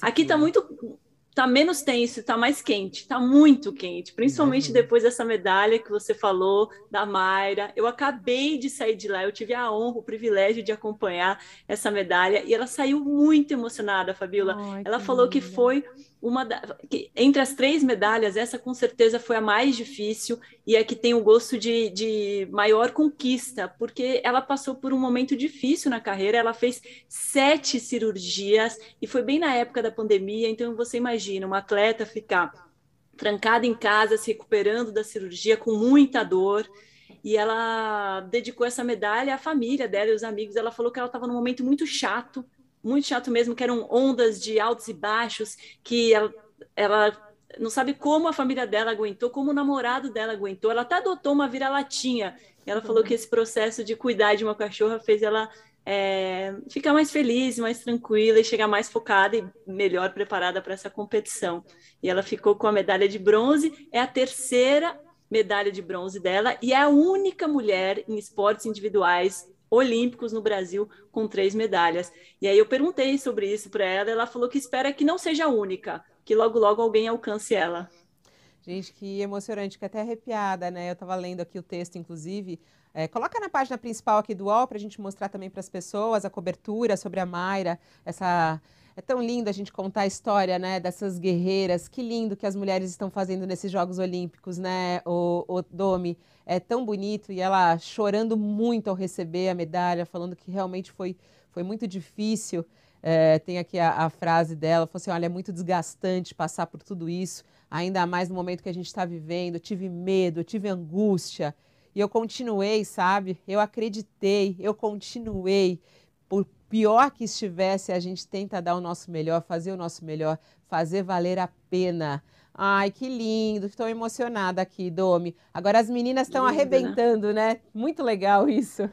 Aqui tá muito tá menos tenso, tá mais quente, tá muito quente, principalmente uhum. depois dessa medalha que você falou da Mayra. Eu acabei de sair de lá, eu tive a honra, o privilégio de acompanhar essa medalha e ela saiu muito emocionada, Fabiola. ela falou linda. que foi uma da, entre as três medalhas, essa com certeza foi a mais difícil e é que tem o gosto de, de maior conquista, porque ela passou por um momento difícil na carreira, ela fez sete cirurgias e foi bem na época da pandemia, então você imagina uma atleta ficar trancada em casa, se recuperando da cirurgia com muita dor e ela dedicou essa medalha à família dela e os amigos. Ela falou que ela estava num momento muito chato, muito chato mesmo, que eram ondas de altos e baixos, que ela, ela não sabe como a família dela aguentou, como o namorado dela aguentou. Ela até adotou uma vira-latinha. Ela uhum. falou que esse processo de cuidar de uma cachorra fez ela é, ficar mais feliz, mais tranquila e chegar mais focada e melhor preparada para essa competição. E ela ficou com a medalha de bronze, é a terceira medalha de bronze dela e é a única mulher em esportes individuais olímpicos no Brasil com três medalhas. E aí eu perguntei sobre isso para ela, ela falou que espera que não seja única, que logo logo alguém alcance ela. Gente, que emocionante, que até arrepiada, né? Eu estava lendo aqui o texto, inclusive. É, coloca na página principal aqui do UOL para a gente mostrar também para as pessoas a cobertura sobre a Mayra, essa é tão lindo a gente contar a história, né, dessas guerreiras. Que lindo que as mulheres estão fazendo nesses Jogos Olímpicos, né, o, o Domi. É tão bonito e ela chorando muito ao receber a medalha, falando que realmente foi, foi muito difícil. É, tem aqui a, a, frase dela, falou assim, olha, é muito desgastante passar por tudo isso, ainda mais no momento que a gente está vivendo, eu tive medo, eu tive angústia, e eu continuei, sabe? Eu acreditei, eu continuei por pior que estivesse, a gente tenta dar o nosso melhor, fazer o nosso melhor, fazer valer a pena. Ai, que lindo, estou emocionada aqui, Domi. Agora as meninas estão né? arrebentando, né? Muito legal isso.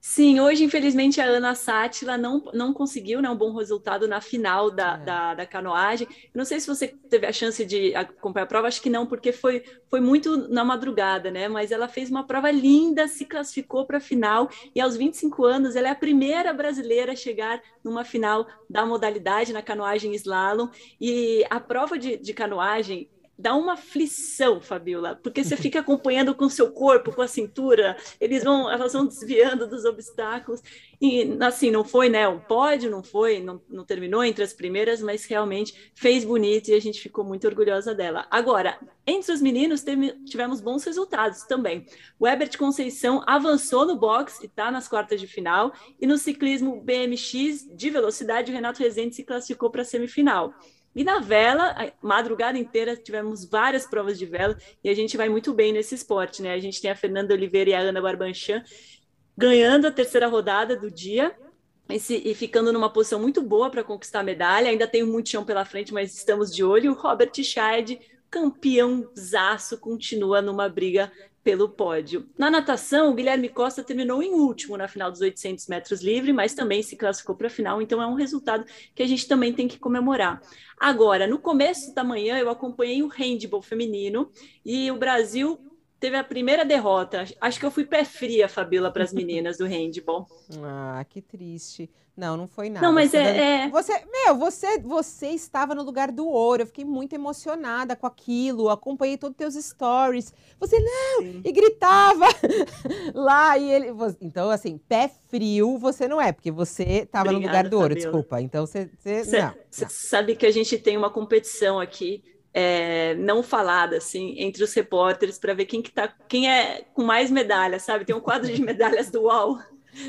Sim, hoje, infelizmente, a Ana Sátila não, não conseguiu né, um bom resultado na final da, é. da, da, canoagem. não sei se você teve a chance de acompanhar a prova, acho que não, porque foi, foi muito na madrugada, né? Mas ela fez uma prova linda, se classificou para a final e aos 25 anos ela é a primeira brasileira a chegar numa final da modalidade na canoagem slalom. E a prova de, de canoagem dá uma aflição, Fabiola, porque você fica acompanhando com o seu corpo, com a cintura, eles vão, elas vão desviando dos obstáculos. E assim, não foi, né? O pódio não foi, não, não terminou entre as primeiras, mas realmente fez bonito e a gente ficou muito orgulhosa dela. Agora, entre os meninos, teve, tivemos bons resultados também. O Ebert Conceição avançou no boxe e está nas quartas de final, e no ciclismo BMX de velocidade, o Renato Rezende se classificou para a semifinal. E na vela, a madrugada inteira tivemos várias provas de vela e a gente vai muito bem nesse esporte, né? A gente tem a Fernanda Oliveira e a Ana Barbanchan ganhando a terceira rodada do dia e, se, e ficando numa posição muito boa para conquistar a medalha. Ainda tem muito chão pela frente, mas estamos de olho. O Robert Scheid, campeão zaço, continua numa briga pelo pódio. Na natação, o Guilherme Costa terminou em último na final dos 800 metros livre, mas também se classificou para a final, então é um resultado que a gente também tem que comemorar. Agora, no começo da manhã, eu acompanhei o handball feminino e o Brasil teve a primeira derrota. Acho que eu fui pé fria, Fabíola, para as meninas do handball. Ah, que triste. Não, não foi nada. Não, mas você é, é, Você, meu, você, você estava no lugar do ouro. Eu fiquei muito emocionada com aquilo. Acompanhei todos os teus stories. Você não Sim. e gritava lá e ele. Então, assim, pé frio você não é, porque você estava no lugar do ouro. Fabiola. Desculpa. Então você, você... Cê, não, não. Sabe que a gente tem uma competição aqui é, não falada assim entre os repórteres para ver quem que tá, quem é com mais medalhas, sabe? Tem um quadro de medalhas do UOL.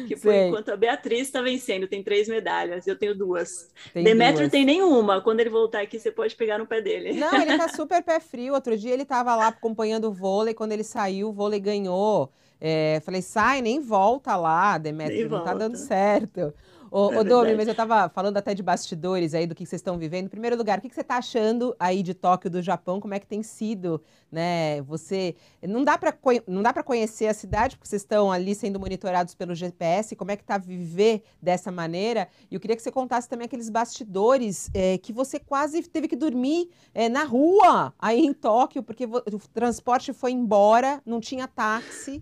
Que por enquanto a Beatriz está vencendo, tem três medalhas, eu tenho duas. Tem Demetrio duas. tem nenhuma. Quando ele voltar aqui, você pode pegar no pé dele. Não, ele tá super pé frio. Outro dia ele estava lá acompanhando o vôlei, quando ele saiu, o vôlei ganhou é, falei, sai, nem volta lá, Demetrio, nem não tá volta. tá dando certo. Ô, é ô Domi, mas eu tava falando até de bastidores aí, do que, vocês estão vivendo. Em primeiro lugar, o que, você tá achando aí de Tóquio, do Japão? Como é que tem sido, né? Você... Não dá para não dá para conhecer a cidade, porque vocês estão ali sendo monitorados pelo GPS. Como é que tá viver dessa maneira? E eu queria que você contasse também aqueles bastidores é, que você quase teve que dormir é, na rua aí em Tóquio, porque o transporte foi embora, não tinha táxi.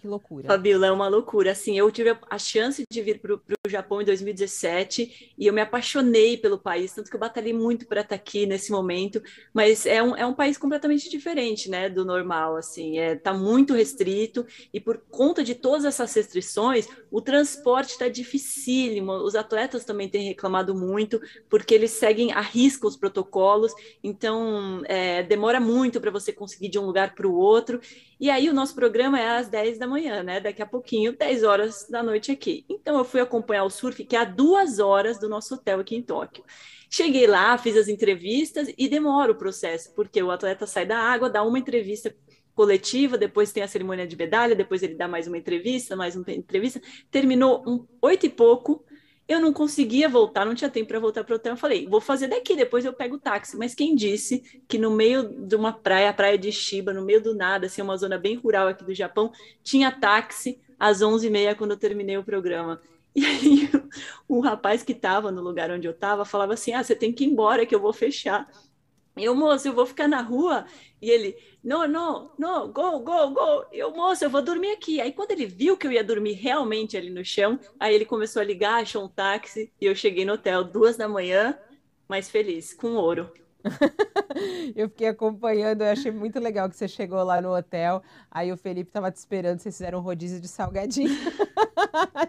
Que loucura. Fabiola, é uma loucura. Assim, eu tive a chance de vir para o Japão em 2017 e eu me apaixonei pelo país, tanto que eu batalhei muito para estar aqui nesse momento. Mas é um, é um país completamente diferente, né, do normal. Assim, é tá muito restrito e por conta de todas essas restrições, o transporte está dificílimo. Os atletas também têm reclamado muito porque eles seguem a risca os protocolos. Então, é, demora muito para você conseguir de um lugar para o outro. E aí o nosso programa é às 10 da manhã, né? Daqui a pouquinho, 10 horas da noite aqui. Então eu fui acompanhar o surf, que é a duas horas do nosso hotel aqui em Tóquio. Cheguei lá, fiz as entrevistas e demora o processo, porque o atleta sai da água, dá uma entrevista coletiva, depois tem a cerimônia de medalha, depois ele dá mais uma entrevista, mais uma entrevista. Terminou um, oito e pouco, eu não conseguia voltar, não tinha tempo para voltar para o hotel. Eu falei, vou fazer daqui, depois eu pego o táxi. Mas quem disse que no meio de uma praia, a praia de Shiba, no meio do nada, assim, uma zona bem rural aqui do Japão, tinha táxi às 11h30 quando eu terminei o programa. E aí o rapaz que estava no lugar onde eu estava falava assim, ah, você tem que ir embora que eu vou fechar. Eu, moço, eu vou ficar na rua. E ele, não, não, não, go, go, go. Eu, moço, eu vou dormir aqui. Aí, quando ele viu que eu ia dormir realmente ali no chão, aí ele começou a ligar, achou um táxi e eu cheguei no hotel duas da manhã, mas feliz, com ouro. eu fiquei acompanhando, eu achei muito legal que você chegou lá no hotel. Aí o Felipe estava te esperando, vocês fizeram um rodízio de salgadinho.